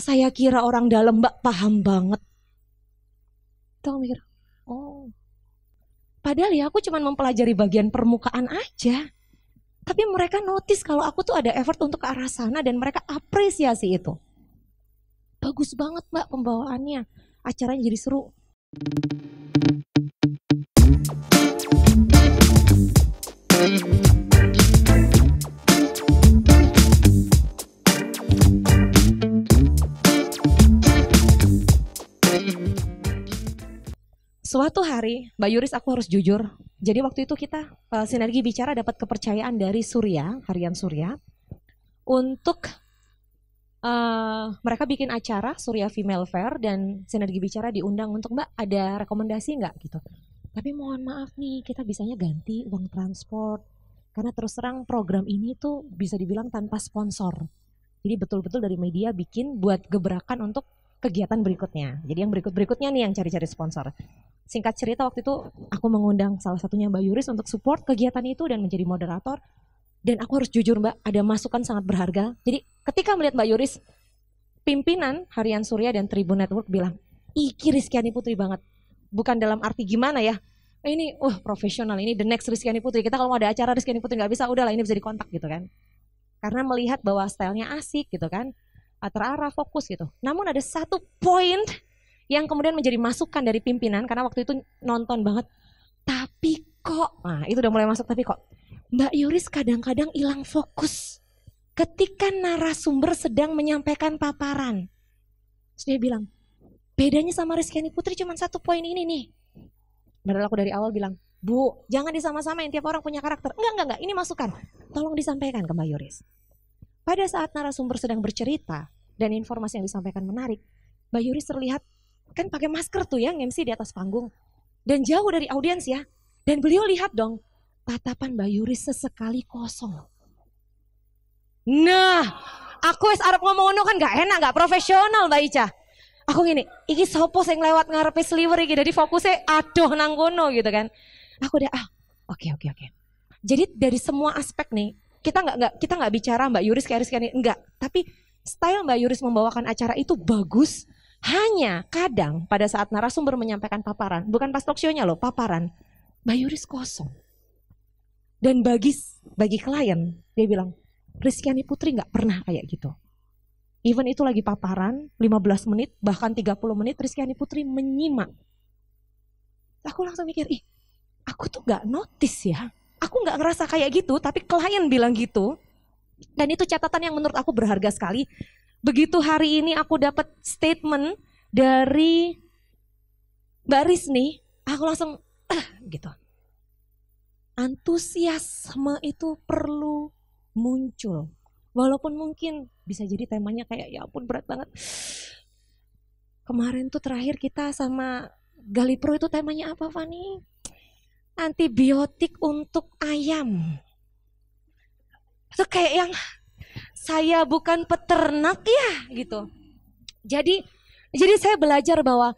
saya kira orang dalam mbak paham banget Tahu mikir oh padahal ya aku cuma mempelajari bagian permukaan aja tapi mereka notice kalau aku tuh ada effort untuk ke arah sana dan mereka apresiasi itu bagus banget mbak pembawaannya acaranya jadi seru suatu hari Mbak Yuris aku harus jujur. Jadi waktu itu kita uh, sinergi bicara dapat kepercayaan dari Surya, harian Surya untuk uh, mereka bikin acara Surya Female Fair dan sinergi bicara diundang untuk Mbak ada rekomendasi nggak gitu. Tapi mohon maaf nih kita bisanya ganti uang transport karena terus terang program ini tuh bisa dibilang tanpa sponsor. Jadi betul-betul dari media bikin buat gebrakan untuk kegiatan berikutnya. Jadi yang berikut-berikutnya nih yang cari-cari sponsor singkat cerita waktu itu aku mengundang salah satunya Mbak Yuris untuk support kegiatan itu dan menjadi moderator. Dan aku harus jujur Mbak, ada masukan sangat berharga. Jadi ketika melihat Mbak Yuris, pimpinan Harian Surya dan Tribun Network bilang, Iki Rizkyani Putri banget. Bukan dalam arti gimana ya, eh, ini wah uh, profesional, ini the next Rizkyani Putri. Kita kalau mau ada acara Rizkyani Putri nggak bisa, udahlah ini bisa dikontak gitu kan. Karena melihat bahwa stylenya asik gitu kan, terarah fokus gitu. Namun ada satu point yang kemudian menjadi masukan dari pimpinan karena waktu itu nonton banget tapi kok nah itu udah mulai masuk tapi kok Mbak Yuris kadang-kadang hilang fokus ketika narasumber sedang menyampaikan paparan Terus dia bilang bedanya sama Rizkyani Putri cuma satu poin ini nih padahal aku dari awal bilang Bu, jangan disama-samain tiap orang punya karakter. Enggak, enggak, enggak, ini masukan. Tolong disampaikan ke Mbak Yuris. Pada saat narasumber sedang bercerita dan informasi yang disampaikan menarik, Mbak Yuris terlihat kan pakai masker tuh ya MC di atas panggung dan jauh dari audiens ya. Dan beliau lihat dong tatapan Mbak Yuri sesekali kosong. Nah, aku es Arab ngomong ngono kan gak enak, gak profesional Mbak Ica. Aku gini, iki sopo yang lewat ngarepe sliver iki, jadi fokusnya aduh nanggono gitu kan. Aku udah ah, oke oke oke. Jadi dari semua aspek nih, kita nggak nggak kita nggak bicara Mbak Yuris kayak Rizky enggak, tapi style Mbak Yuris membawakan acara itu bagus, hanya kadang pada saat narasumber menyampaikan paparan, bukan pas talk nya loh, paparan, Bayuris kosong. Dan bagi bagi klien, dia bilang, Rizkyani Putri nggak pernah kayak gitu. Even itu lagi paparan, 15 menit, bahkan 30 menit, Rizkyani Putri menyimak. Aku langsung mikir, ih, aku tuh nggak notice ya. Aku nggak ngerasa kayak gitu, tapi klien bilang gitu. Dan itu catatan yang menurut aku berharga sekali begitu hari ini aku dapat statement dari Mbak Rizni, aku langsung ah, gitu. Antusiasme itu perlu muncul. Walaupun mungkin bisa jadi temanya kayak ya ampun berat banget. Kemarin tuh terakhir kita sama Galipro itu temanya apa Fani? Antibiotik untuk ayam. Itu kayak yang saya bukan peternak ya gitu. Jadi jadi saya belajar bahwa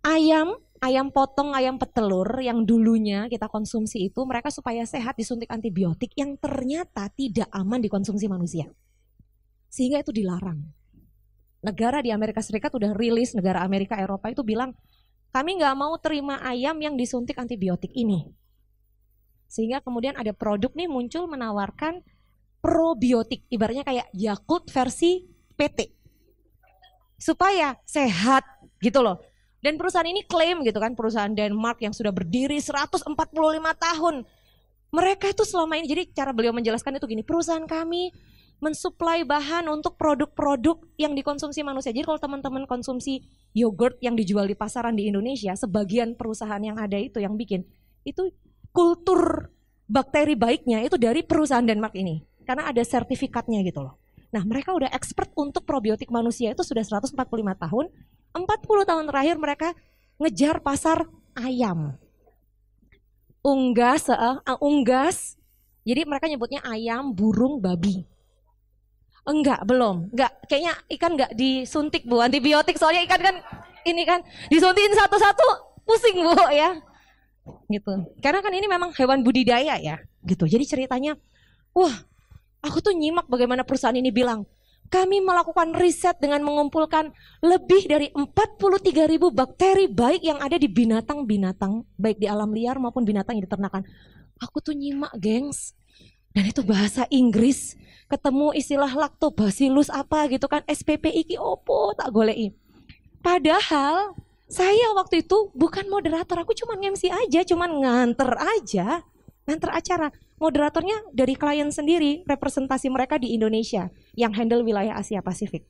ayam ayam potong, ayam petelur yang dulunya kita konsumsi itu mereka supaya sehat disuntik antibiotik yang ternyata tidak aman dikonsumsi manusia. Sehingga itu dilarang. Negara di Amerika Serikat sudah rilis, negara Amerika Eropa itu bilang, kami nggak mau terima ayam yang disuntik antibiotik ini. Sehingga kemudian ada produk nih muncul menawarkan probiotik, ibaratnya kayak Yakult versi PT. Supaya sehat gitu loh. Dan perusahaan ini klaim gitu kan, perusahaan Denmark yang sudah berdiri 145 tahun. Mereka itu selama ini, jadi cara beliau menjelaskan itu gini, perusahaan kami mensuplai bahan untuk produk-produk yang dikonsumsi manusia. Jadi kalau teman-teman konsumsi yogurt yang dijual di pasaran di Indonesia, sebagian perusahaan yang ada itu yang bikin, itu kultur bakteri baiknya itu dari perusahaan Denmark ini karena ada sertifikatnya gitu loh. Nah, mereka udah expert untuk probiotik manusia itu sudah 145 tahun. 40 tahun terakhir mereka ngejar pasar ayam. Unggas, uh, unggas. Jadi mereka nyebutnya ayam, burung, babi. Enggak, belum. Enggak, kayaknya ikan enggak disuntik, Bu. Antibiotik soalnya ikan kan ini kan disuntikin satu-satu pusing, Bu, ya. Gitu. Karena kan ini memang hewan budidaya ya, gitu. Jadi ceritanya wah, Aku tuh nyimak bagaimana perusahaan ini bilang, kami melakukan riset dengan mengumpulkan lebih dari 43 ribu bakteri baik yang ada di binatang-binatang, baik di alam liar maupun binatang yang diternakan. Aku tuh nyimak, gengs. Dan itu bahasa Inggris. Ketemu istilah lactobacillus apa gitu kan, SPP iki opo tak golei. Padahal saya waktu itu bukan moderator, aku cuman MC aja, cuman nganter aja, nganter acara moderatornya dari klien sendiri, representasi mereka di Indonesia yang handle wilayah Asia Pasifik.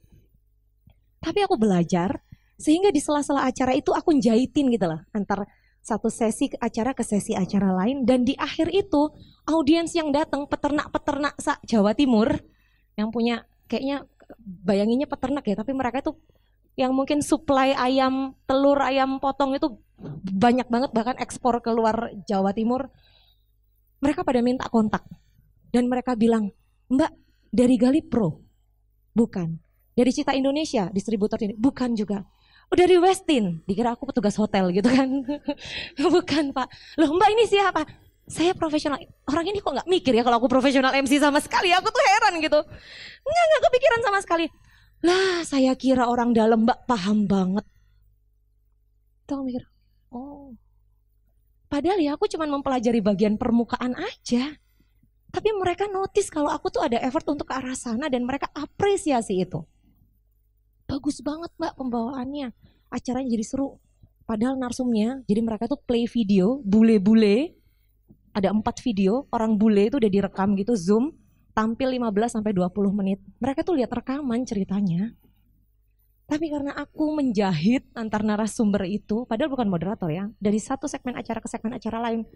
Tapi aku belajar sehingga di sela-sela acara itu aku jahitin gitu lah antar satu sesi acara ke sesi acara lain dan di akhir itu audiens yang datang peternak-peternak sah Jawa Timur yang punya kayaknya bayanginnya peternak ya tapi mereka itu yang mungkin supply ayam telur ayam potong itu banyak banget bahkan ekspor ke luar Jawa Timur mereka pada minta kontak. Dan mereka bilang, Mbak, dari Gali Pro? Bukan. Dari Cita Indonesia, distributor ini? Bukan juga. Oh dari Westin, dikira aku petugas hotel gitu kan. Bukan Pak. Loh Mbak ini siapa? Saya profesional. Orang ini kok nggak mikir ya kalau aku profesional MC sama sekali. Aku tuh heran gitu. Nggak, nggak kepikiran sama sekali. Lah saya kira orang dalam Mbak paham banget. Tahu mikir, oh Padahal ya aku cuma mempelajari bagian permukaan aja. Tapi mereka notice kalau aku tuh ada effort untuk ke arah sana dan mereka apresiasi itu. Bagus banget mbak pembawaannya. Acaranya jadi seru. Padahal narsumnya, jadi mereka tuh play video, bule-bule. Ada empat video, orang bule itu udah direkam gitu, zoom. Tampil 15 sampai 20 menit. Mereka tuh lihat rekaman ceritanya. Tapi karena aku menjahit antar narasumber itu, padahal bukan moderator ya, dari satu segmen acara ke segmen acara lain,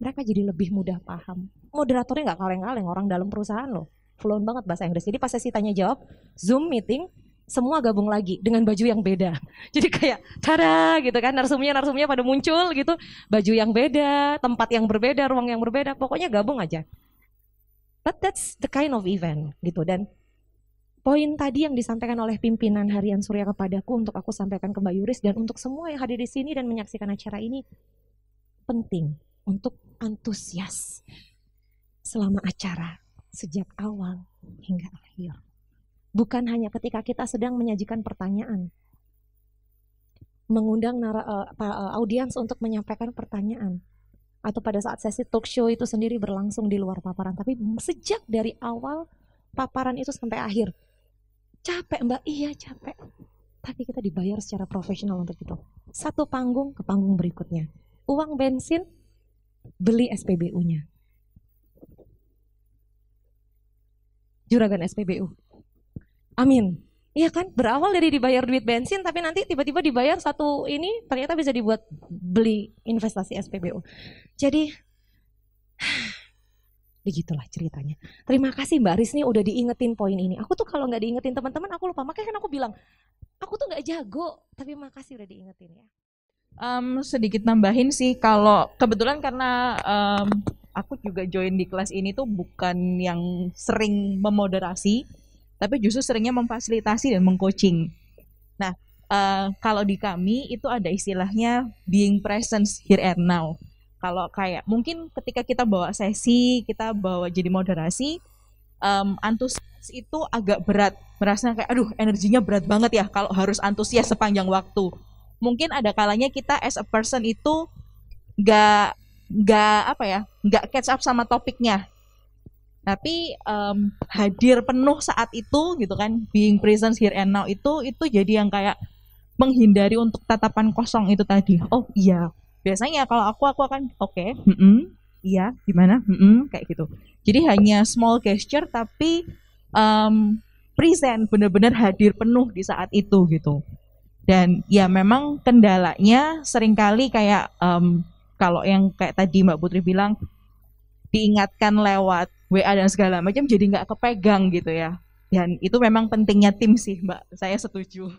mereka jadi lebih mudah paham. Moderatornya nggak kaleng-kaleng, orang dalam perusahaan loh. Fluent banget bahasa Inggris. Jadi pas sesi tanya jawab, Zoom meeting, semua gabung lagi dengan baju yang beda. Jadi kayak tada gitu kan, narsumnya narsumnya pada muncul gitu, baju yang beda, tempat yang berbeda, ruang yang berbeda, pokoknya gabung aja. But that's the kind of event gitu dan poin tadi yang disampaikan oleh pimpinan harian Surya kepadaku untuk aku sampaikan ke Mbak Yuris dan untuk semua yang hadir di sini dan menyaksikan acara ini penting untuk antusias selama acara sejak awal hingga akhir. Bukan hanya ketika kita sedang menyajikan pertanyaan, mengundang nara, uh, audiens untuk menyampaikan pertanyaan, atau pada saat sesi talk show itu sendiri berlangsung di luar paparan, tapi sejak dari awal paparan itu sampai akhir Capek mbak, iya capek. Tapi kita dibayar secara profesional untuk itu. Satu panggung ke panggung berikutnya. Uang bensin, beli SPBU-nya. Juragan SPBU. Amin. Iya kan? Berawal dari dibayar duit bensin, tapi nanti tiba-tiba dibayar satu ini ternyata bisa dibuat beli investasi SPBU. Jadi Begitulah ceritanya. Terima kasih Mbak Aris udah diingetin poin ini. Aku tuh kalau nggak diingetin teman-teman aku lupa. Makanya kan aku bilang, aku tuh nggak jago. Tapi makasih udah diingetin ya. Um, sedikit nambahin sih kalau kebetulan karena um, aku juga join di kelas ini tuh bukan yang sering memoderasi, tapi justru seringnya memfasilitasi dan mengcoaching. Nah, uh, kalau di kami itu ada istilahnya being presence here and now. Kalau kayak mungkin ketika kita bawa sesi, kita bawa jadi moderasi, um, antusias itu agak berat, merasa kayak aduh energinya berat banget ya kalau harus antusias sepanjang waktu. Mungkin ada kalanya kita as a person itu nggak nggak apa ya, nggak catch up sama topiknya. Tapi um, hadir penuh saat itu gitu kan, being present here and now itu itu jadi yang kayak menghindari untuk tatapan kosong itu tadi. Oh iya, biasanya kalau aku aku akan oke okay, iya gimana mm -mm, kayak gitu jadi hanya small gesture tapi um, present benar-benar hadir penuh di saat itu gitu dan ya memang kendalanya seringkali kayak um, kalau yang kayak tadi Mbak Putri bilang diingatkan lewat WA dan segala macam jadi nggak kepegang gitu ya dan itu memang pentingnya tim sih Mbak saya setuju.